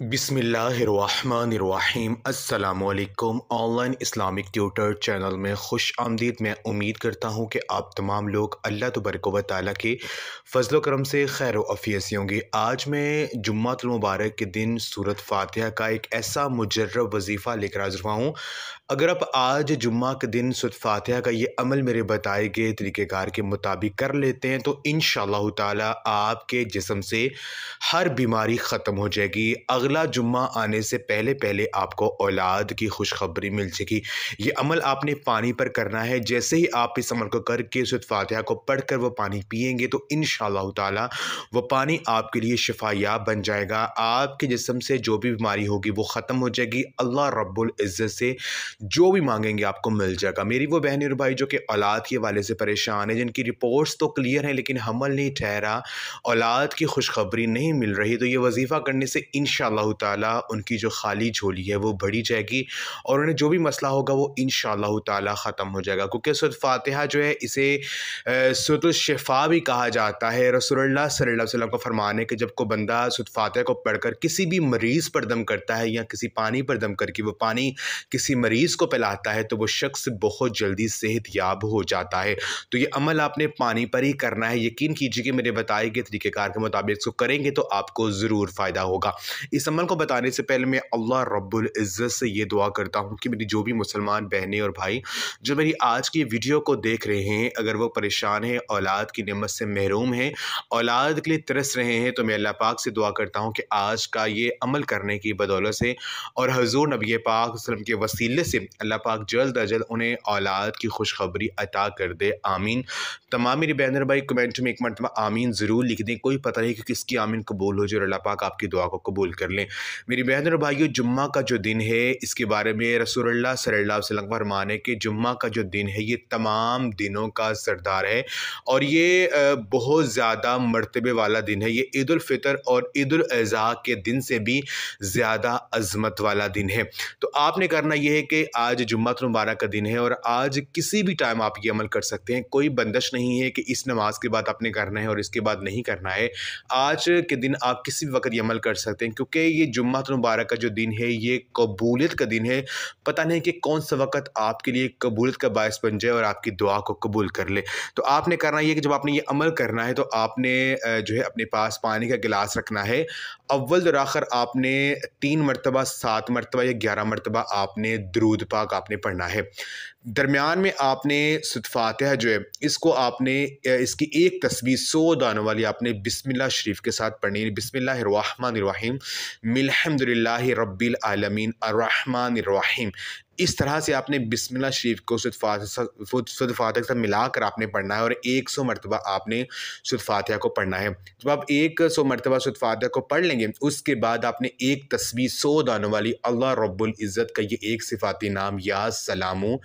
बिसमीम अल्लाम online Islamic tutor channel में खुश आमदीद मैं उम्मीद करता हूँ कि आप तमाम लोग अल्लाह तबरक व ताली के फ़जल करम से खैर वफ़ीसी होंगे आज मैं जुम्मतमबारक के दिन सूरत फातह का एक ऐसा मुजरब वजीफ़ा लेकर हाजिर हुआ हूँ अगर आप आज जुम्मा के दिन सूरत फातह का ये अमल मेरे बताए गए तरीक़ेकार के मुताबिक कर लेते हैं तो इन ताला के जिसम से हर बीमारी ख़त्म हो जाएगी अगर अगला जुम्मा आने से पहले पहले आपको औलाद की खुशखबरी मिल सकी ये अमल आपने पानी पर करना है जैसे ही आप इस अमल को करके उस फातह को पढ़ कर वह पानी पियेंगे तो इन ताला वह पानी आपके लिए शफायाब बन जाएगा आपके जिसम से जो भी बीमारी होगी वो ख़त्म हो जाएगी अल्लाह रब्ज़त से जो भी मांगेंगे आपको मिल जाएगा मेरी वो बहन और भाई जो कि औलाद के वाले से परेशान है जिनकी रिपोर्ट्स तो क्लियर हैं लेकिन हमल नहीं ठहरा औलाद की खुशखबरी नहीं मिल रही तो ये वजीफ़ा करने से इन अल्लाह ताली उनकी जो खाली झोली है वो बढ़ी जाएगी और उन्हें जो भी मसला होगा वो इन ताला ख़त्म हो जाएगा क्योंकि सुर जो है इसे सुतलशफ़ा भी कहा जाता है रसोल्ला सल्ला का फरमान है कि जब को बंदा सुत फातह को पढ़कर किसी भी मरीज़ पर दम करता है या किसी पानी पर दम करके वो पानी किसी मरीज़ को पिलाता है तो वो शख्स बहुत जल्दी सेहत याब हो जाता है तो ये अमल आपने पानी पर ही करना है यकीन कीजिए कि मेरे बताए गए तरीक़ेकार के मुताबिक इसको करेंगे तो आपको ज़रूर फ़ायदा होगा इस अमल को बताने से पहले मैं अल्लाह रब्बुल इज़्ज़त से ये दुआ करता हूँ कि मेरी जो भी मुसलमान बहनें और भाई जो मेरी आज की वीडियो को देख रहे हैं अगर वो परेशान हैं औलाद की नमत से महरूम हैं औलाद के लिए तरस रहे हैं तो मैं अल्लाह पाक से दुआ करता हूँ कि आज का ये अमल करने की बदौलत से और हजूर नबी पाक वसलम के वसीले से अल्लाह पाक जल्द अज जल्द उन्हें औलाद की खुशखबरी अता कर दे आमीन तमाम मेरी बहन भाई कमेंट में एक मरतबा आमीन ज़रूर लिख दें कोई पता नहीं कि किसकी आमीन कबूल हो जो अल्लाह पाक आपकी दुआ को कबूल कर ले लें मेरी बहन और भाइयों जुम्मा का जो दिन है इसके बारे में रसोल्ला सल्ला वसलम वसल्लम फरमाने के जुम्मा का जो दिन है ये तमाम दिनों का सरदार है और ये बहुत ज़्यादा मरतबे वाला दिन है ये ईदालफ़ितर और ईद के दिन से भी ज़्यादा अजमत वाला दिन है तो आपने करना यह है कि आज जुम्मा तो मुबारक का दिन है और आज किसी भी टाइम आप ये अमल कर सकते हैं कोई बंदश नहीं है कि इस नमाज के बाद आपने करना है और इसके बाद नहीं करना है आज के दिन आप किसी भी वक्त ये अमल कर सकते हैं क्योंकि कि ये जुम्मत मुबारक का जो दिन है ये कबूलियत का दिन है पता नहीं कि कौन सा वक्त आपके लिए कबूलियत का बायस बन जाए और आपकी दुआ को कबूल कर ले तो आपने करना ये कि जब आपने ये अमल करना है तो आपने जो है अपने पास पानी का गिलास रखना है अव्वल आखिर आपने तीन मरतबा सात मरतबा या ग्यारह मरतबा आपने दरूद पाक आपने पढ़ना है दरमियान में आपने सतफातह जो है इसको आपने इसकी एक तस्वीर सो दानों वाली आपने बिस्मिल्लाह शरीफ के साथ पढ़नी है रहीम मिलहमदिल्ला रबीआलमीन रहीम इस तरह से आपने बिस्मिल्लाह शरीफ को सुद फातह से मिलाकर आपने पढ़ना है और एक सौ मरतबा आपने सुद फातह को पढ़ना है जब आप एक सौ मरतबा सुद फातह को पढ़ लेंगे उसके बाद आपने एक तस्वीर सौ दानों वाली अल्लाह रब्बुल इज़्ज़त का ये एक सिफाती नाम या सलामू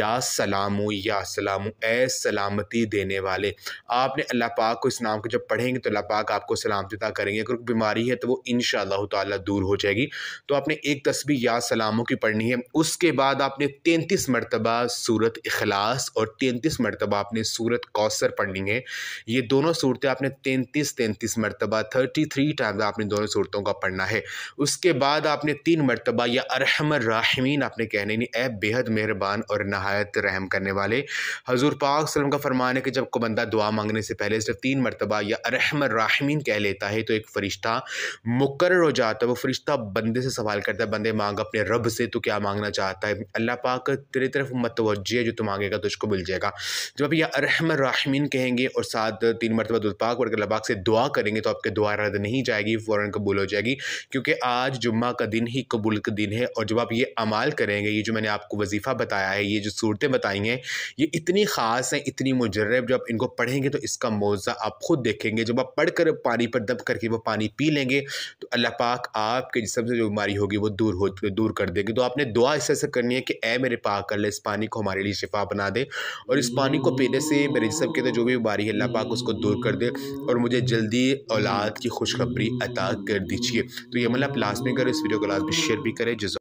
या सलामो या सलामू ए सलामती देने वाले आपने अल्लाह पाक को इस नाम को जब पढ़ेंगे तो अल्लाह पाक आपको सलामती करेंगे अगर बीमारी है तो वो इन ताला दूर हो जाएगी तो आपने एक तस्वीर या सलामों की पढ़नी है उसके उसके बाद आपने तैंतीस मरतबा सूरत अखलास और तैंतीस मरतबा आपने सूरत कौसर पढ़नी है ये दोनों सूरतें आपने तैंतीस तैंतीस मरतबा थर्टी थ्री टाइम आपने दोनों सूरतों का पढ़ना है उसके बाद आपने तीन मरतबा या अरहमर राहमीन आपने कहने यानी ऐ बेहद मेहरबान और नहायत रहम करने वाले हजूर पाक सलम का फरमान है कि जब को बंदा दुआ मांगने से पहले सिर्फ तीन मरतबा या अरहमर राहमीन कह लेता है तो एक फ़रिश्ता मुकर हो जाता है वो फ़रिश्ता बंदे से सवाल करता है बंदे मांग अपने रब से तो क्या मांगना चाहता आता है अल्लाह पाक तेरी तरफ मतवजह जो तुम आगेगा तुझको मिल जाएगा जब आप यह अरहम राहमीन कहेंगे और साथ तीन मरतबा दुलपाक और अल्लाह पाक से दुआ करेंगे तो आपके दुआ रद्द नहीं जाएगी फ़ौर कबूल हो जाएगी क्योंकि आज जुम्मा का दिन ही कबूल का दिन है और जब आप ये अमाल करेंगे ये जो मैंने आपको वजीफ़ा बताया है ये जो सूरतें बताई हैं ये इतनी ख़ास हैं इतनी मुजरब जब आप इनको पढ़ेंगे तो इसका मुआवजा आप खुद देखेंगे जब आप पढ़ कर पानी पर दब करके वो पानी पी लेंगे तो अल्लाह पाक आपके जिसम से जो बीमारी होगी वो दूर हो दूर कर देंगे तो आपने दुआ इस से करनी है कि ए मेरे पाक कर ले इस पानी को हमारे लिए शिफा बना दे और इस पानी को पीने से मेरे जिसम के अंदर जो भी बीमारी है अल्लाह पाक उसको दूर कर दे और मुझे जल्दी औलाद की खुशखबरी अता कर दीजिए तो ये मतलब लास्ट में करें इस वीडियो को लास्ट में शेयर भी करें जिस